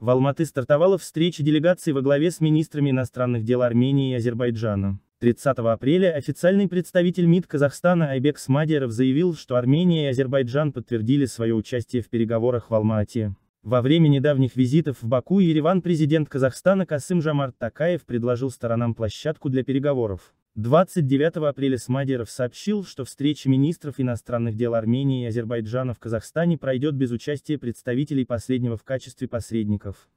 В Алматы стартовала встреча делегаций во главе с министрами иностранных дел Армении и Азербайджана. 30 апреля официальный представитель МИД Казахстана Айбек Смадеров заявил, что Армения и Азербайджан подтвердили свое участие в переговорах в Алма-Ате. Во время недавних визитов в Баку и Ереван президент Казахстана Касым Жамарт Такаев предложил сторонам площадку для переговоров. 29 апреля Смадеров сообщил, что встреча министров иностранных дел Армении и Азербайджана в Казахстане пройдет без участия представителей последнего в качестве посредников.